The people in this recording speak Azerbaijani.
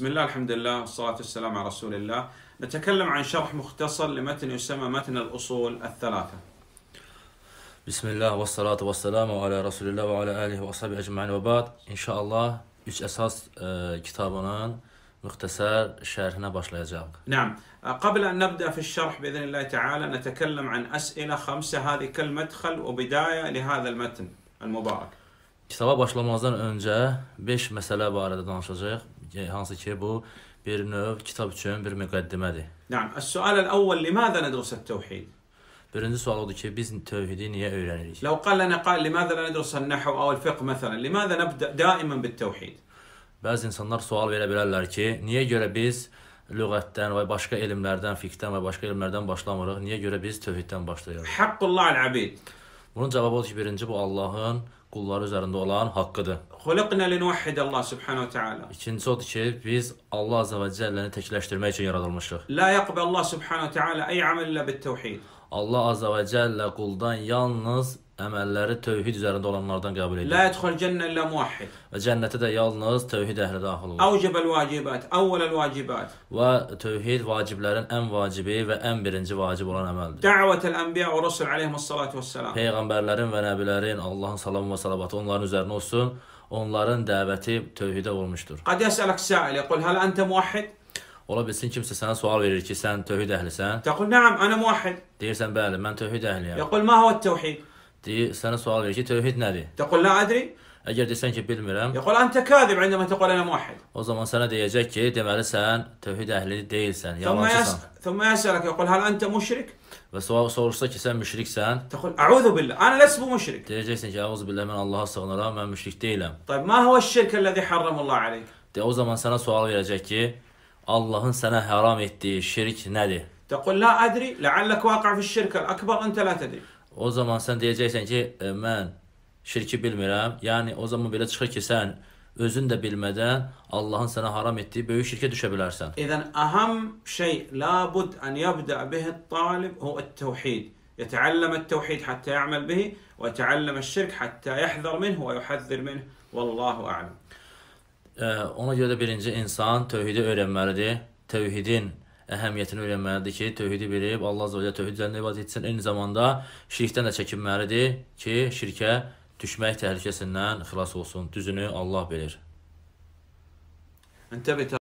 بسم الله الحمد لله والصلاة والسلام على رسول الله نتكلم عن شرح مختصر لمتن يسمى متن الأصول الثلاثة بسم الله والصلاة والسلام على رسول الله وعلى آله وأصحابه أجمعين وبعد إن شاء الله üç esas e, kitabının مختصر شرحنا başlayacağız. نعم قبل أن نبدأ في الشرح بإذن الله تعالى نتكلم عن أسئلة خمسة هذه كالمدخل وبداية لهذا المتن المبارك. Kitaba başlamazdan öncə 5 məsələ barədə danışacağıq. hansı ki bu bir növ kitab üçün bir müqəddimədir. Naam, السؤال الأول لماذا ندرس التوحيد؟ Birinci sual odur ki, biz tövhidi niyə öyrənirik? لو قال لنا قائل لماذا لا ندرس النحو أو الفقه مثلا؟ لماذا نبدأ دائما بالتوحيد؟ Bəzi insanlar sual verə bilərlər ki, niyə görə biz lüğətdən və başqa elmlərdən, fiqhdən və başqa elmlərdən başlamırıq? Niyə görə biz tövhiddən başlayırıq? Haqqullah al-abid. Bunun cavabı odur ki, birinci bu Allahın qulları üzərində olan haqqıdır. Xuliqna linuhhid Allah subhanahu wa taala. İkincisi odur ki, biz Allah azza və cəlləni təkləşdirmək üçün yaradılmışıq. La yaqbal Allah subhanahu wa taala ay amal illa bit-tauhid. Allah azza və cəllə quldan yalnız əməlləri tövhid üzərində olanlardan qəbul edir. La yədxul cənnə illə muvahhid. Və cənnətə də yalnız tövhid əhli daxil olur. Avcəbəl vacibat, əvvələl vacibat. Və tövhid vaciblərin ən vacibi və ən birinci vacib olan əməldir. Dəvətəl ənbiya və rusul əleyhissalatu vesselam. Peyğəmbərlərin və nəbilərin Allahın salamı və salavatı onların üzərinə olsun. Onların dəvəti tövhidə olmuşdur. Qad yəsələk səil, yəqul həl əntə muvahhid? Ola bilsin kimsə sənə sual verir ki, sən tövhid əhlisən? Təqul, "Na'am, ana muvahhid." Deyirsən, "Bəli, mən tövhid əhliyəm." Yəqul, "Ma huwa tövhid?" تي سنة سؤال ليش توحيد نادي تقول لا ادري اجل دي سنجي بيل ميرام يقول انت كاذب عندما تقول انا موحد وزم سنة دي يجكي دي مالسان توحيد اهل دي سان ثم, يس... ثم يسألك يقول هل انت مشرك بس هو صور صك سان مشرك سان تقول اعوذ بالله انا لست مشرك تي جاي سنجي اعوذ بالله من الله استغنرا ما مشرك تيلم طيب ما هو الشرك الذي حرم الله عليك تي وزم سنة سؤال يجكي الله سنة حرام يتي شرك نادي تقول لا ادري لعلك واقع في الشرك الاكبر انت لا تدري o zaman sən deyəcəksən ki, e, mən şirki bilmirəm. Yəni o zaman belə çıxır ki, sən özün də bilmədən Allahın sənə haram etdiyi böyük şirkə düşə bilərsən. İzən əhəm şey la bud an yabda bihi talib hu at-tauhid. يتعلم التوحيد حتى يعمل به ويتعلم الشرك حتى يحذر منه ويحذر منه والله أعلم. Ona görə də birinci insan tövhidi öyrənməlidir. Tövhidin əhəmiyyətini öyrənməlidir ki, tövhidi bilib Allah Azza və Cəllə tövhid üzərində ibadət etsin. Eyni zamanda şirkdən də çəkinməlidir ki, şirkə düşmək təhlükəsindən xilas olsun. Düzünü Allah bilir.